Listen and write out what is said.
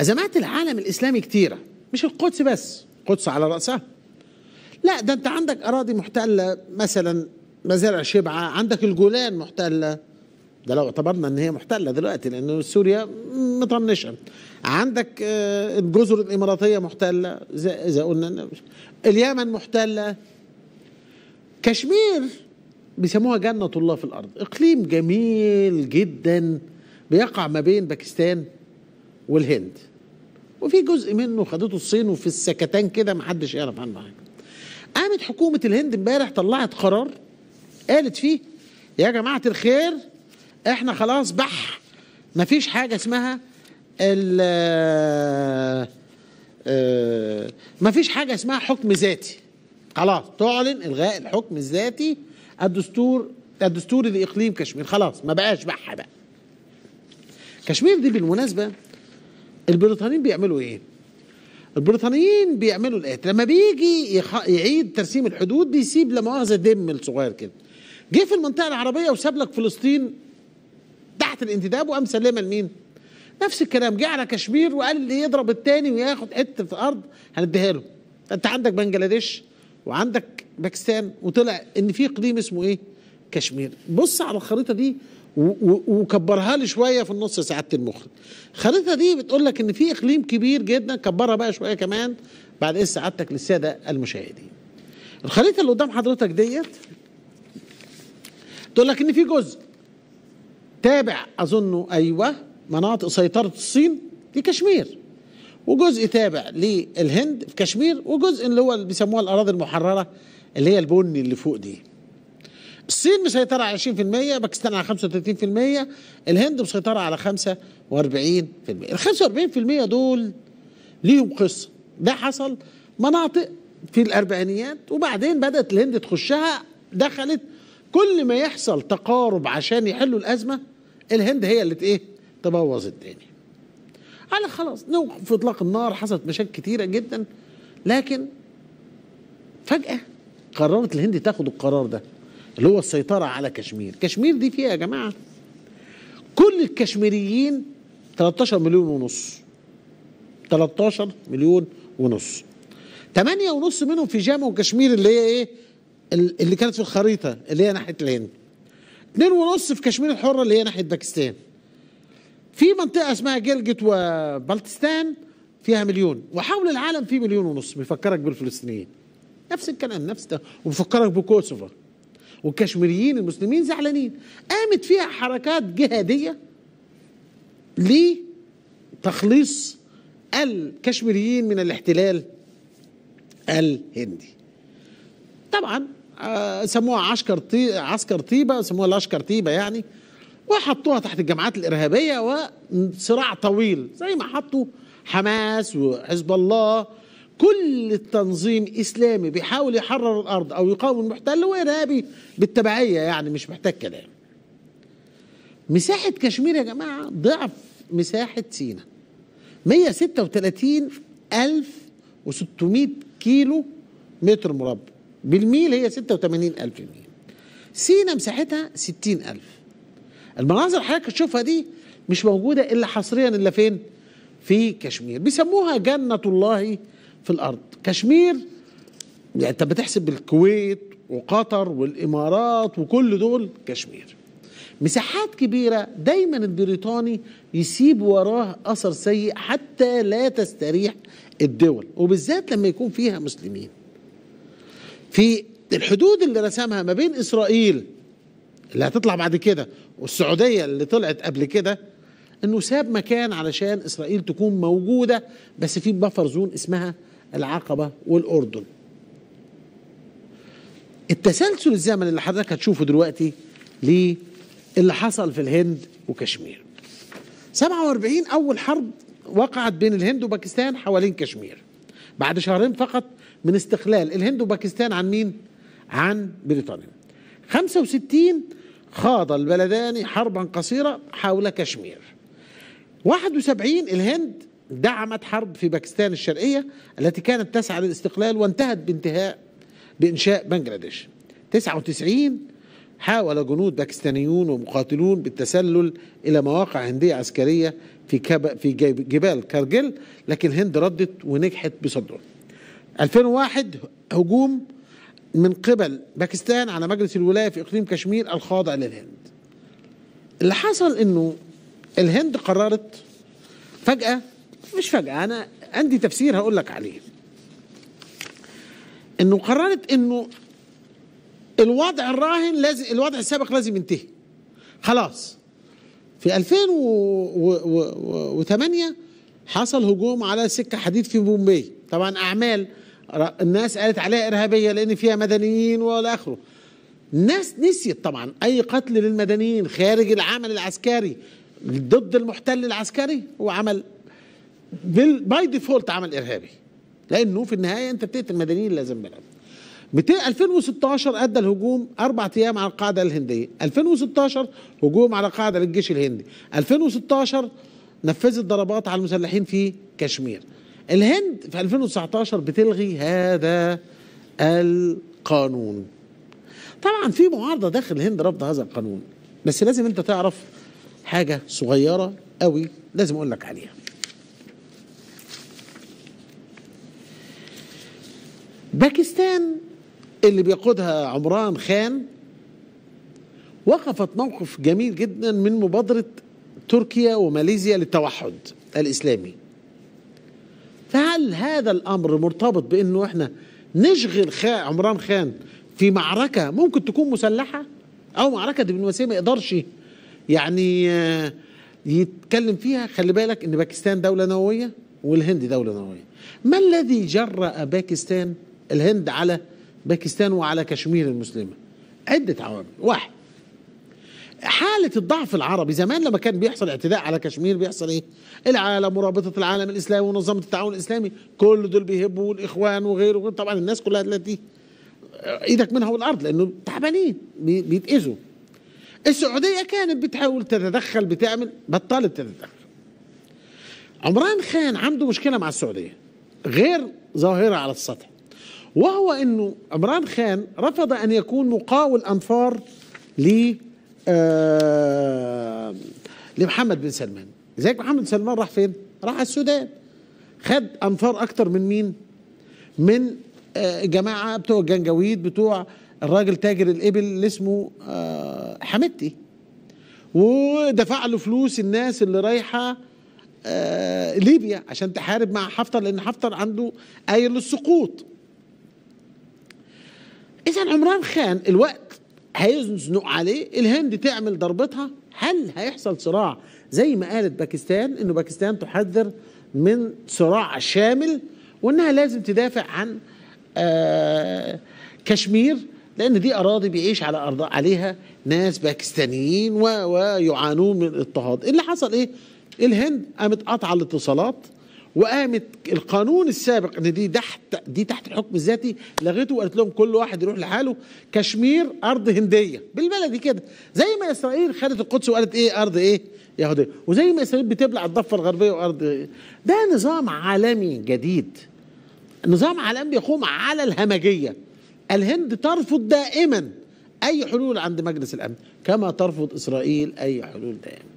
أزمات العالم الإسلامي كتيرة مش القدس بس القدس على رأسها لا ده أنت عندك أراضي محتلة مثلا مزارع شبعة عندك الجولان محتلة ده لو اعتبرنا ان هي محتله دلوقتي لان سوريا مطنشه عندك آه، الجزر الاماراتيه محتله اذا قلنا اليمن محتله كشمير بيسموها جنه الله في الارض اقليم جميل جدا بيقع ما بين باكستان والهند وفي جزء منه خدته الصين وفي السكتان كده محدش يعرف عنه حاجه قامت حكومه الهند امبارح طلعت قرار قالت فيه يا جماعه الخير احنا خلاص بح مفيش حاجه اسمها ال آه، مفيش حاجه اسمها حكم ذاتي خلاص تعلن الغاء الحكم الذاتي الدستور الدستوري لاقليم كشمير خلاص ما بقاش بح بقى كشمير دي بالمناسبه البريطانيين بيعملوا ايه البريطانيين بيعملوا الاتي لما بيجي يعيد ترسيم الحدود بيسيب لا مؤاخذه دم الصغير كده جه في المنطقه العربيه وساب لك فلسطين تحت الانتداب وقام سلمها لمين نفس الكلام جه على كشمير وقال اللي يضرب التاني وياخد حته في ارض هنديها له انت عندك بنجلاديش وعندك باكستان وطلع ان في اقليم اسمه ايه كشمير بص على الخريطه دي وكبرها لي شويه في النص سعاده المخرج الخريطه دي بتقول لك ان في اقليم كبير جدا كبرها بقى شويه كمان بعد اذن إيه سعادتك للساده المشاهدين الخريطه اللي قدام حضرتك ديت تقول لك ان في جزء تابع اظنه ايوه مناطق سيطره الصين في كشمير وجزء تابع للهند في كشمير وجزء اللي هو اللي بيسموها الاراضي المحرره اللي هي البني اللي فوق دي الصين مسيطرة على 20% باكستان على 35% الهند مسيطرة على 45% ال 45% دول ليهم قصة ده حصل مناطق في الأربعينيات وبعدين بدأت الهند تخشها دخلت كل ما يحصل تقارب عشان يحلوا الأزمة الهند هي اللي إيه تبوظ الدنيا قال خلاص نوقف إطلاق النار حصلت مشاكل كتيرة جدا لكن فجأة قررت الهند تاخد القرار ده اللي هو السيطرة على كشمير كشمير دي فيها يا جماعة كل الكشميريين 13 مليون ونص 13 مليون ونص 8 ونص منهم في جامع وكشمير اللي هي ايه اللي كانت في الخريطة اللي هي ناحية الهند 2 ونص في كشمير الحرة اللي هي ناحية باكستان في منطقة اسمها جلجت وبلتستان فيها مليون وحول العالم في مليون ونص بيفكرك بالفلسطينيين نفس الكلام نفس ده وبيفكرك بكوسوفا والكشميريين المسلمين زعلانين قامت فيها حركات جهاديه لتخليص الكشميريين من الاحتلال الهندي طبعا آه، سموها عسكر عسكر طيبه سموها لشكر طيبه يعني وحطوها تحت الجماعات الارهابيه وصراع طويل زي ما حطوا حماس وحزب الله كل التنظيم اسلامي بيحاول يحرر الارض او يقاوم المحتل هو ارهابي بالتبعيه يعني مش محتاج كلام. مساحه كشمير يا جماعه ضعف مساحه سينا. 136600 كيلو متر مربع بالميل هي 86000 ميل سينا مساحتها 60000. المناظر اللي حضرتك تشوفها دي مش موجودة إلا حصريا إلا فين في كشمير بيسموها جنة الله في الارض كشمير يعني انت بتحسب الكويت وقطر والامارات وكل دول كشمير مساحات كبيره دايما البريطاني يسيب وراه اثر سيء حتى لا تستريح الدول وبالذات لما يكون فيها مسلمين في الحدود اللي رسمها ما بين اسرائيل اللي هتطلع بعد كده والسعوديه اللي طلعت قبل كده انه ساب مكان علشان اسرائيل تكون موجوده بس في بفر زون اسمها العقبة والأردن التسلسل الزمني اللي حضرتك هتشوفه دلوقتي ليه اللي حصل في الهند وكشمير 47 أول حرب وقعت بين الهند وباكستان حوالين كشمير بعد شهرين فقط من استقلال الهند وباكستان عن مين؟ عن بريطانيا 65 خاض البلدان حربا قصيرة حول كشمير 71 الهند دعمت حرب في باكستان الشرقية التي كانت تسعى للاستقلال وانتهت بانتهاء بإنشاء بنجلاديش 99 حاول جنود باكستانيون ومقاتلون بالتسلل إلى مواقع هندية عسكرية في, في جبال كارجل لكن الهند ردت ونجحت بصدره 2001 هجوم من قبل باكستان على مجلس الولاية في إقليم كشمير الخاضع للهند اللي حصل انه الهند قررت فجأة مش فجأة أنا عندي تفسير هقول لك عليه إنه قررت إنه الوضع الراهن لازم الوضع السابق لازم ينتهي خلاص في 2008 حصل هجوم على سكة حديد في بومبي طبعا أعمال الناس قالت عليها إرهابية لأن فيها مدنيين والآخره آخره الناس نسيت طبعا أي قتل للمدنيين خارج العمل العسكري ضد المحتل العسكري هو عمل باي ديفولت عمل ارهابي لانه في النهايه انت بتقتل مدنيين لا ذنب لهم 2016 ادى الهجوم اربع ايام على القاعده الهنديه 2016 هجوم على قاعده للجيش الهندي 2016 نفذت ضربات على المسلحين في كشمير الهند في 2019 بتلغي هذا القانون طبعا في معارضه داخل الهند رفض هذا القانون بس لازم انت تعرف حاجه صغيره قوي لازم اقول لك عليها باكستان اللي بيقودها عمران خان وقفت موقف جميل جدا من مبادرة تركيا وماليزيا للتوحد الإسلامي فهل هذا الأمر مرتبط بأنه إحنا نشغل خاء عمران خان في معركة ممكن تكون مسلحة أو معركة دبلوماسية ما يقدرش يعني آه، يتكلم فيها خلي بالك أن باكستان دولة نووية والهند دولة نووية ما الذي جرأ باكستان الهند على باكستان وعلى كشمير المسلمة عدة عوامل واحد حالة الضعف العربي زمان لما كان بيحصل اعتداء على كشمير بيحصل ايه العالم ورابطة العالم الاسلامي ونظمة التعاون الاسلامي كل دول بيهبوا الاخوان وغيره وغير طبعا الناس كلها التي ايدك منها والارض لانه تعبانين بيتاذوا السعودية كانت بتحاول تتدخل بتعمل بطلت تتدخل عمران خان عنده مشكلة مع السعودية غير ظاهرة على السطح وهو أنه عمران خان رفض أن يكون مقاول أنفار ل آه، لمحمد بن سلمان لذلك محمد بن سلمان راح فين؟ راح السودان خد أنفار أكتر من مين؟ من آه، جماعة بتوع الجنجويد بتوع الراجل تاجر الإبل اللي اسمه آه، حمدتي ودفع له فلوس الناس اللي رايحه ليبيا عشان تحارب مع حفتر لان حفتر عنده قايل للسقوط اذا عمران خان الوقت هيزنق عليه الهند تعمل ضربتها هل هيحصل صراع زي ما قالت باكستان انه باكستان تحذر من صراع شامل وانها لازم تدافع عن آه، كشمير لان دي اراضي بيعيش على ارض عليها ناس باكستانيين ويعانون من اضطهاد اللي حصل ايه الهند قامت قطع الاتصالات وقامت القانون السابق ان دي تحت دي تحت الحكم الذاتي لغته وقالت لهم كل واحد يروح لحاله كشمير ارض هنديه بالبلدي كده زي ما اسرائيل خدت القدس وقالت ايه ارض ايه يهوديه وزي ما اسرائيل بتبلع الضفه الغربيه وارض إيه؟ ده نظام عالمي جديد نظام عالمي بيقوم على الهمجيه الهند ترفض دائما اي حلول عند مجلس الامن كما ترفض اسرائيل اي حلول دائما